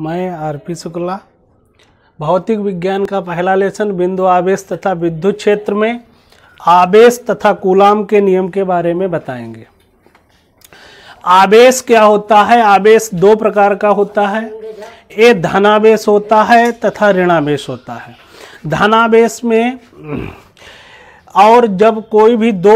मैं आरपी शुक्ला भौतिक विज्ञान का पहला लेसन बिंदु आवेश तथा विद्युत क्षेत्र में आवेश तथा कुलाम के नियम के बारे में बताएंगे आवेश क्या होता है आवेश दो प्रकार का होता है ए धनावेश होता है तथा ऋणावेश होता है धनावेश में और जब कोई भी दो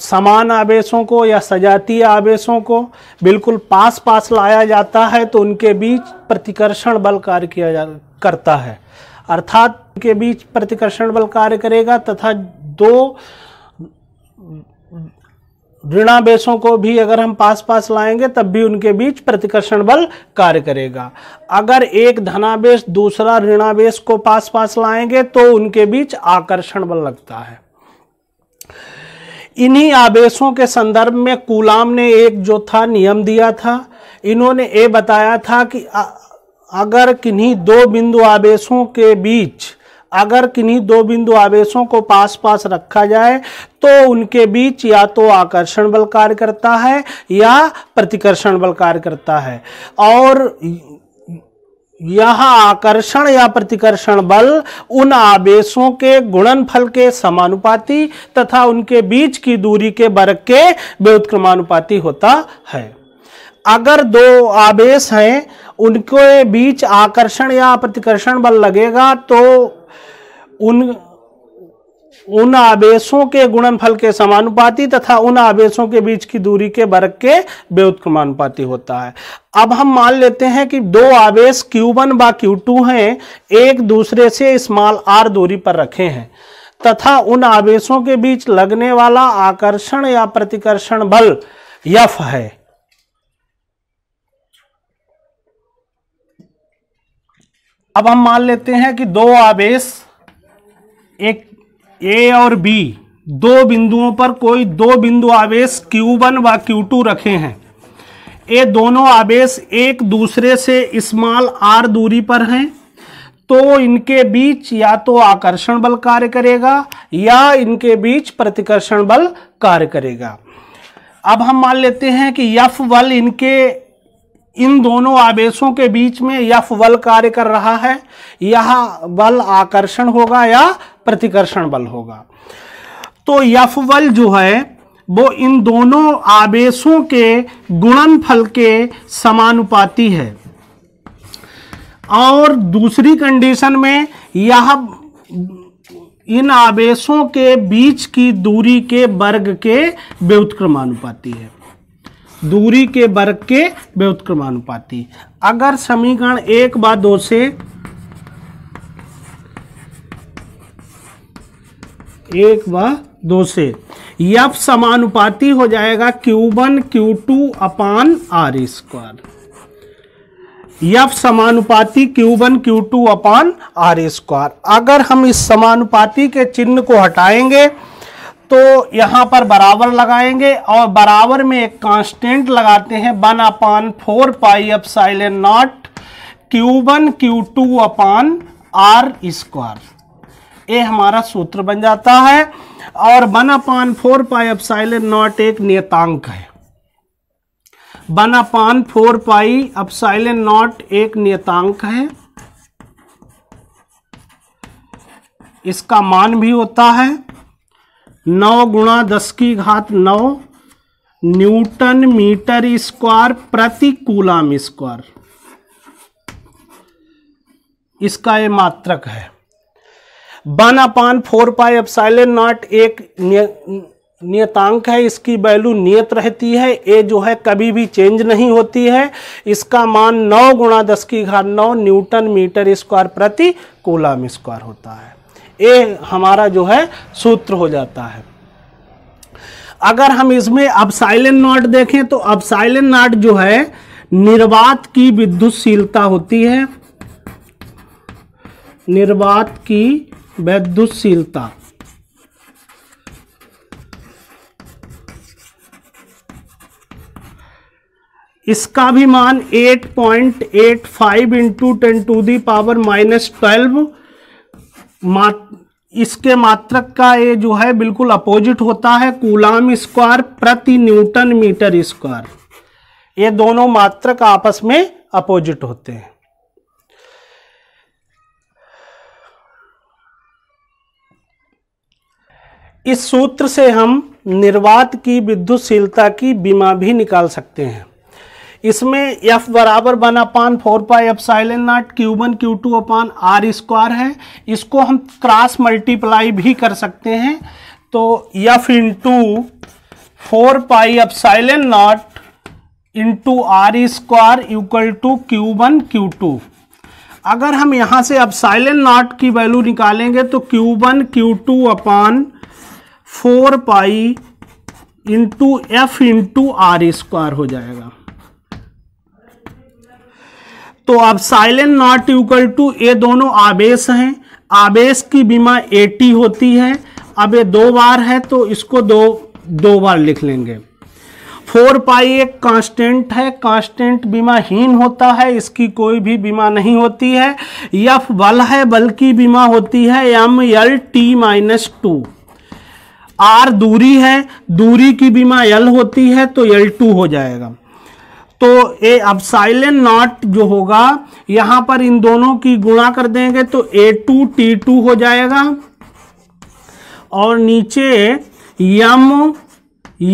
समान आवेशों को या सजातीय आवेशों को बिल्कुल पास पास लाया जाता है तो उनके बीच प्रतिकर्षण बल कार्य किया जा करता है अर्थात उनके बीच प्रतिकर्षण बल कार्य करेगा तथा दो ऋणावेशों को भी अगर हम पास पास लाएंगे तब भी उनके बीच प्रतिकर्षण बल कार्य करेगा अगर एक धनावेश दूसरा ऋणावेश को पास पास लाएंगे तो उनके बीच आकर्षण बल लगता है इन्हीं आवेशों के संदर्भ में कुलाम ने एक जो था नियम दिया था इन्होंने ये बताया था कि अगर किन्हीं दो बिंदु आवेशों के बीच अगर किन्हीं दो बिंदु आवेशों को पास पास रखा जाए तो उनके बीच या तो आकर्षण बल कार्य करता है या प्रतिकर्षण बल कार्य करता है और यह आकर्षण या प्रतिकर्षण बल उन आवेशों के गुणनफल के समानुपाती तथा उनके बीच की दूरी के वर्ग के व्युत्क्रमानुपाती होता है अगर दो आवेश हैं उनके बीच आकर्षण या प्रतिकर्षण बल लगेगा तो उन उन आवेशों के गुणनफल के समानुपाती तथा उन आवेशों के बीच की दूरी के वर्ग के व्युत्क्रमानुपाती होता है अब हम मान लेते हैं कि दो आवेश Q1 वन व क्यू हैं एक दूसरे से स्मॉल r दूरी पर रखे हैं तथा उन आवेशों के बीच लगने वाला आकर्षण या प्रतिकर्षण बल यफ है अब हम मान लेते हैं कि दो आवेश एक ए और बी दो बिंदुओं पर कोई दो बिंदु आवेश Q1 व Q2 रखे हैं ये दोनों आवेश एक दूसरे से स्मॉल आर दूरी पर हैं तो इनके बीच या तो आकर्षण बल कार्य करेगा या इनके बीच प्रतिकर्षण बल कार्य करेगा अब हम मान लेते हैं कि यफ बल इनके इन दोनों आवेशों के बीच में यफ बल कार्य कर रहा है यह बल आकर्षण होगा या प्रतिकर्षण बल होगा तो यफ बल जो है वो इन दोनों आवेशों के गुणनफल के समानुपाती है और दूसरी कंडीशन में यह इन आवेशों के बीच की दूरी के वर्ग के व्युत्क्रमानुपाती है दूरी के वर्ग के व्युत्क्रमानुपाती अगर समीकरण एक बा दो से एक व दो से यफ समानुपाती हो जाएगा Q one Q two upon R square F समानुपाती Q one Q two upon R square अगर हम इस समानुपाती के चिन्ह को हटाएंगे तो यहां पर बराबर लगाएंगे और बराबर में एक कांस्टेंट लगाते हैं one upon four pi epsilon naught Q one Q two upon R square ये हमारा सूत्र बन जाता है और one upon four pi epsilon naught एक नियतांक है वन अपान फोर पाई अब साइलेंट नॉट एक नियतांक है इसका मान भी होता है नौ गुणा दस की घात नौ न्यूटन मीटर स्क्वायर प्रति कूलाम स्क्वायर इसका ये मात्रक है one upon four pi epsilon naught एक नियतांक है इसकी वैल्यू नियत रहती है ए जो है कभी भी चेंज नहीं होती है इसका मान नौ गुणा दस की घात नौ न्यूटन मीटर स्क्वायर प्रति कोलाम स्क्वायर होता है ए हमारा जो है सूत्र हो जाता है अगर हम इसमें अब नॉट देखें तो अब साइलेंट नॉट जो है निर्वात की विद्युतशीलता होती है निर्वात की वैद्युशीलता इसका भी मान 8.85 point eight five into ten to the power minus twelve इसके मात्रक का ये जो है बिल्कुल अपोजिट होता है कूलाम स्क्वायर प्रति न्यूटन मीटर स्क्वायर ये दोनों मात्रक आपस में अपोजिट होते हैं इस सूत्र से हम निर्वात की विद्युतशीलता की बीमा भी निकाल सकते हैं इसमें F बराबर one upon four pi epsilon naught Q one Q two upon R square है इसको हम क्रॉस मल्टीप्लाई भी कर सकते हैं तो F to four pi epsilon naught into R square equal to Q one Q two अगर हम यहाँ से अब साइलेंट नॉट की वैल्यू निकालेंगे तो Q one Q two upon four pi into F into R square हो जाएगा तो अब साइलेंट नॉट इक्वल टू ये दोनों आवेश हैं आवेश की बीमा टी होती है अब ये दो बार है तो इसको दो दो बार लिख लेंगे फोर पाई एक कांस्टेंट है कांस्टेंट बीमाहीन होता है इसकी कोई भी बीमा नहीं होती है यफ बल है बल की बीमा होती है M L T minus two R दूरी है दूरी की बीमा एल होती है तो एल टू हो जाएगा तो ए अब साइलेंट नॉट जो होगा यहां पर इन दोनों की गुणा कर देंगे तो ए टू टी टू हो जाएगा और नीचे M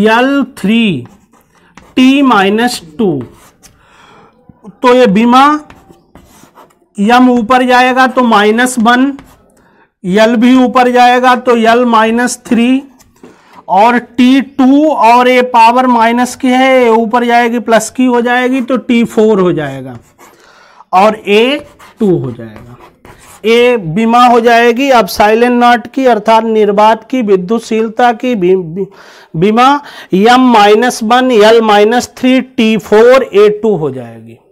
L three T minus two तो ये बीमा यम ऊपर जाएगा तो माइनस वन यल भी ऊपर जाएगा तो यल माइनस थ्री और टी टू और ए पावर माइनस की है ए ऊपर जाएगी प्लस की हो जाएगी तो टी फोर हो जाएगा और ए टू हो जाएगा ए बीमा हो जाएगी अब साइलेंट नॉट की अर्थात निर्बाध की विद्युतशीलता की बीमा M minus one L minus three T four A two हो जाएगी